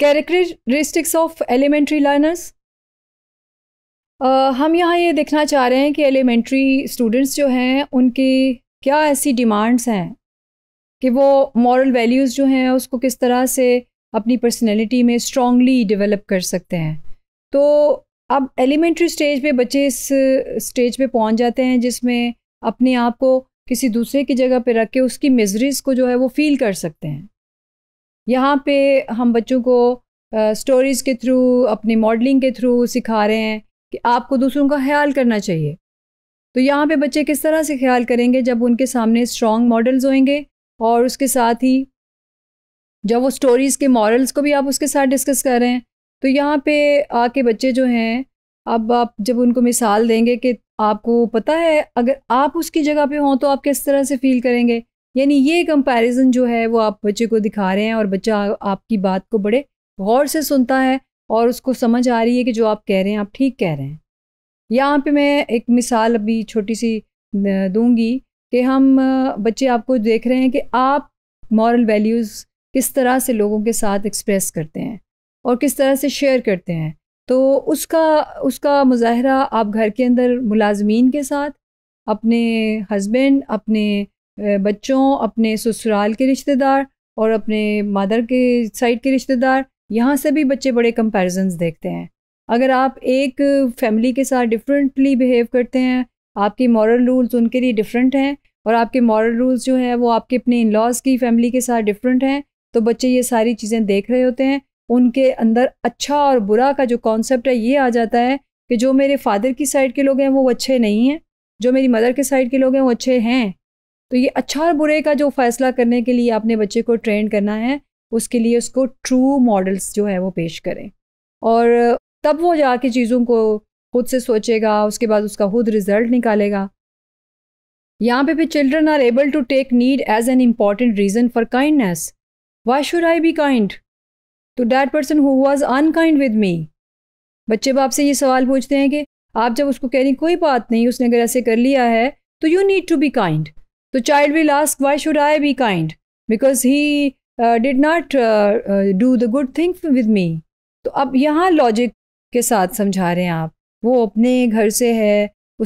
characteristics of elementary learners हम यहाँ ये देखना चाह रहे हैं कि एलिमेंट्री स्टूडेंट्स जो हैं उनकी क्या ऐसी डिमांड्स हैं कि वो मॉरल वैल्यूज़ जो हैं उसको किस तरह से अपनी पर्सनैलिटी में स्ट्रॉन्गली डेवलप कर सकते हैं तो अब एलिमेंट्री स्टेज पे बच्चे इस स्टेज पे पहुंच जाते हैं जिसमें अपने आप को किसी दूसरे की जगह पे रख के उसकी मिजरीज को जो है वो फील कर सकते हैं यहाँ पे हम बच्चों को स्टोरीज़ के थ्रू अपनी मॉडलिंग के थ्रू सिखा रहे हैं कि आपको दूसरों का ख्याल करना चाहिए तो यहाँ पे बच्चे किस तरह से ख्याल करेंगे जब उनके सामने स्ट्रॉन्ग मॉडल्स होंगे और उसके साथ ही जब वो स्टोरीज़ के मॉडल्स को भी आप उसके साथ डिस्कस कर रहे हैं तो यहाँ पे आके बच्चे जो हैं अब आप जब उनको मिसाल देंगे कि आपको पता है अगर आप उसकी जगह पे हों तो आप किस तरह से फील करेंगे यानी ये कंपैरिजन जो है वो आप बच्चे को दिखा रहे हैं और बच्चा आपकी बात को बड़े गौर से सुनता है और उसको समझ आ रही है कि जो आप कह रहे हैं आप ठीक कह रहे हैं यहाँ पे मैं एक मिसाल अभी छोटी सी दूंगी कि हम बच्चे आपको देख रहे हैं कि आप मॉरल वैल्यूज़ किस तरह से लोगों के साथ एक्सप्रेस करते हैं और किस तरह से शेयर करते हैं तो उसका उसका मुजाहरा आप घर के अंदर मुलाजमीन के साथ अपने हस्बैंड अपने बच्चों अपने ससुराल के रिश्तेदार और अपने मदर के साइड के रिश्तेदार यहाँ से भी बच्चे बड़े कंपेरिजन देखते हैं अगर आप एक फैमिली के साथ डिफरेंटली बिहेव करते हैं आपके मॉरल रूल्स उनके लिए डिफरेंट हैं और आपके मॉरल रूल्स जो हैं वो आपके अपने इन लॉज की फैमिली के साथ डिफरेंट हैं तो बच्चे ये सारी चीज़ें देख रहे होते हैं उनके अंदर अच्छा और बुरा का जो कॉन्सेप्ट है ये आ जाता है कि जो मेरे फादर की साइड के लोग हैं वो अच्छे नहीं हैं जो मेरी मदर के साइड के लोग हैं वो अच्छे हैं तो ये अच्छा और बुरे का जो फैसला करने के लिए आपने बच्चे को ट्रेन करना है उसके लिए उसको ट्रू मॉडल्स जो है वो पेश करें और तब वो जाके चीज़ों को खुद से सोचेगा उसके बाद उसका खुद रिजल्ट निकालेगा यहाँ पे भी children are able to take need as an important reason for kindness why should I be kind to that person who was unkind with me बच्चे बाप से ये सवाल पूछते हैं कि आप जब उसको कह रही कोई बात नहीं उसने अगर ऐसे कर लिया है तो you need to be kind तो child will ask why should I be kind because he did not do the good thing with me तो अब यहाँ लॉजिक के साथ समझा रहे हैं आप वो अपने घर से है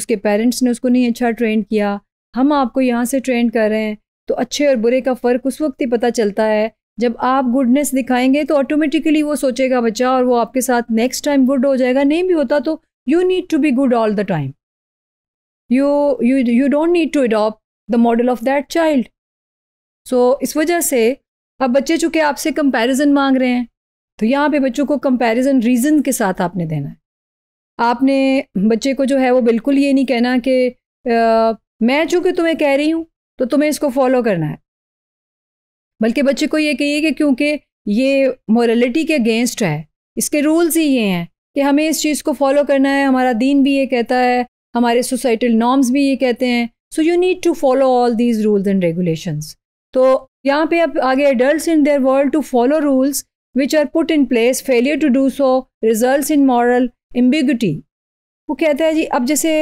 उसके पेरेंट्स ने उसको नहीं अच्छा ट्रेंड किया हम आपको यहाँ से ट्रेंड कर रहे हैं तो अच्छे और बुरे का फ़र्क उस वक्त ही पता चलता है जब आप गुडनेस दिखाएंगे तो ऑटोमेटिकली वो सोचेगा बच्चा और वो आपके साथ नेक्स्ट टाइम गुड हो जाएगा नहीं भी होता तो you need to be good all the time you you you don't need to adopt the model of that child so इस वजह से अब बच्चे चूँकि आपसे कंपैरिजन मांग रहे हैं तो यहाँ पे बच्चों को कंपैरिजन रीज़न के साथ आपने देना है आपने बच्चे को जो है वो बिल्कुल ये नहीं कहना कि आ, मैं चूँकि तुम्हें कह रही हूँ तो तुम्हें इसको फॉलो करना है बल्कि बच्चे को ये कहिए कि क्योंकि ये मोरलिटी के अगेंस्ट है इसके रूल्स ही ये हैं कि हमें इस चीज़ को फॉलो करना है हमारा दीन भी ये कहता है हमारे सोसाइटल नॉर्म्स भी ये कहते हैं so you need to follow all these rules and regulations तो यहाँ पे अब आगे adult in their world to follow rules which are put in place failure to do so result in moral ambiguity वो कहता है जी अब जैसे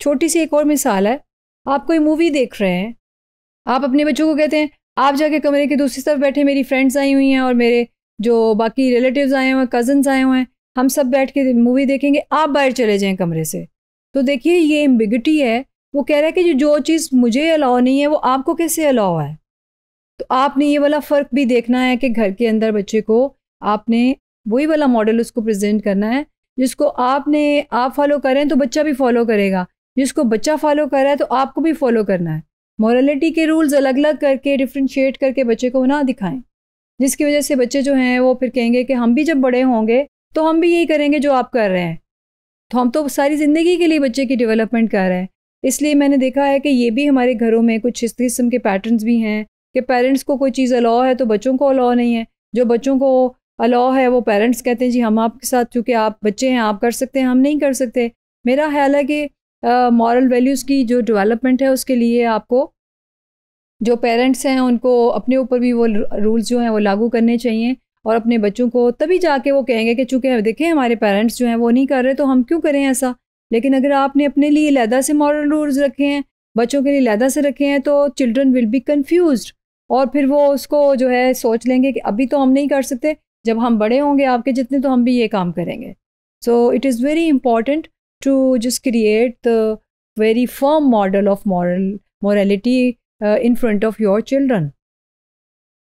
छोटी सी एक और मिसाल है आप कोई मूवी देख रहे हैं आप अपने बच्चों को कहते हैं आप जाके कमरे के दूसरी तरफ बैठे मेरी फ्रेंड्स आई हुई हैं और मेरे जो बाकी रिलेटिव्स आए हुए हैं कजन्स आए हुए हैं हम सब बैठ के मूवी देखेंगे आप बाहर चले जाएं कमरे से तो देखिए ये एम्बिगटी है वो कह रहा है कि जो चीज़ मुझे अलाव नहीं है वो आपको कैसे अलाव है तो आपने ये वाला फ़र्क भी देखना है कि घर के अंदर बच्चे को आपने वही वाला मॉडल उसको प्रेजेंट करना है जिसको आपने आप फॉलो करें तो बच्चा भी फॉलो करेगा जिसको बच्चा फॉलो कर रहा है तो आपको भी फॉलो करना है मॉरलिटी के रूल्स अलग अलग करके डिफ्रेंशिएट करके बच्चे को ना दिखाएं जिसकी वजह से बच्चे जो हैं वो फिर कहेंगे कि हम भी जब बड़े होंगे तो हम भी यही करेंगे जो आप कर रहे हैं तो हम तो सारी ज़िंदगी के लिए बच्चे की डेवलपमेंट कर रहे हैं इसलिए मैंने देखा है कि ये भी हमारे घरों में कुछ इस किस्म के पैटर्न्स भी हैं कि पेरेंट्स को कोई चीज़ अलाव है तो बच्चों को अलाव नहीं है जो बच्चों को अलाव है वो पेरेंट्स कहते हैं जी हम आपके साथ चूँकि आप बच्चे हैं आप कर सकते हैं हम नहीं कर सकते मेरा ख्याल है कि मॉरल uh, वैल्यूज़ की जो डेवलपमेंट है उसके लिए आपको जो पेरेंट्स हैं उनको अपने ऊपर भी वो रूल्स जो हैं वो लागू करने चाहिए और अपने बच्चों को तभी जाके वो कहेंगे कि चूँकि देखें हमारे पेरेंट्स जो हैं वो नहीं कर रहे तो हम क्यों करें ऐसा लेकिन अगर आपने अपने लिए लहदा से मॉरल रूल्स रखे हैं बच्चों के लिए लहदा से रखे हैं तो चिल्ड्रन विल बी कन्फ्यूज और फिर वो उसको जो है सोच लेंगे कि अभी तो हम नहीं कर सकते जब हम बड़े होंगे आपके जितने तो हम भी ये काम करेंगे so it is very important to just create the very firm model of moral morality in front of your children